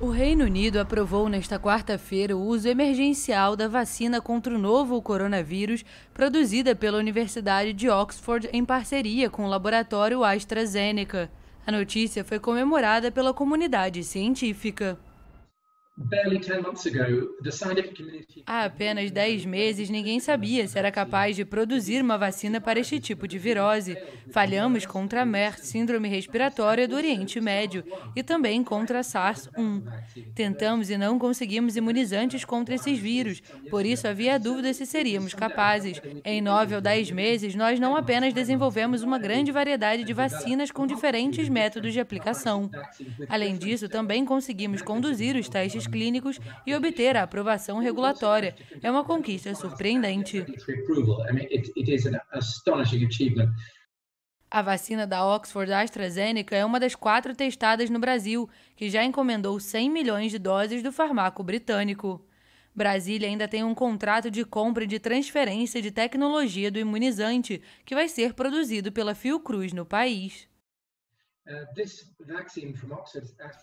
O Reino Unido aprovou nesta quarta-feira o uso emergencial da vacina contra o novo coronavírus produzida pela Universidade de Oxford em parceria com o laboratório AstraZeneca. A notícia foi comemorada pela comunidade científica. Há apenas 10 meses, ninguém sabia se era capaz de produzir uma vacina para este tipo de virose. Falhamos contra a MERS, síndrome respiratória do Oriente Médio, e também contra a SARS-1. Tentamos e não conseguimos imunizantes contra esses vírus, por isso havia dúvida se seríamos capazes. Em 9 ou 10 meses, nós não apenas desenvolvemos uma grande variedade de vacinas com diferentes métodos de aplicação. Além disso, também conseguimos conduzir os testes clínicos e obter a aprovação regulatória. É uma conquista surpreendente. A vacina da Oxford AstraZeneca é uma das quatro testadas no Brasil, que já encomendou 100 milhões de doses do farmaco britânico. Brasília ainda tem um contrato de compra e de transferência de tecnologia do imunizante, que vai ser produzido pela Fiocruz no país. Uh,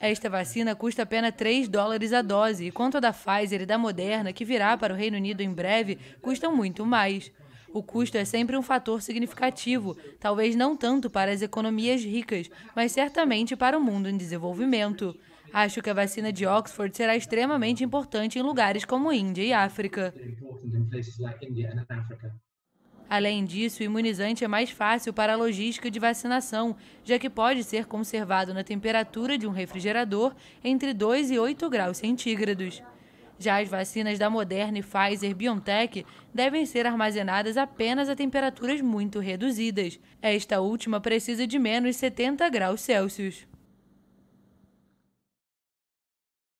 Esta vacina custa apenas 3 dólares a dose, enquanto a da Pfizer e da Moderna, que virá para o Reino Unido em breve, custam muito mais. O custo é sempre um fator significativo, talvez não tanto para as economias ricas, mas certamente para o mundo em desenvolvimento. Acho que a vacina de Oxford será extremamente importante em lugares como Índia e África. Além disso, o imunizante é mais fácil para a logística de vacinação, já que pode ser conservado na temperatura de um refrigerador entre 2 e 8 graus centígrados. Já as vacinas da Moderna e Pfizer BioNTech devem ser armazenadas apenas a temperaturas muito reduzidas. Esta última precisa de menos 70 graus Celsius.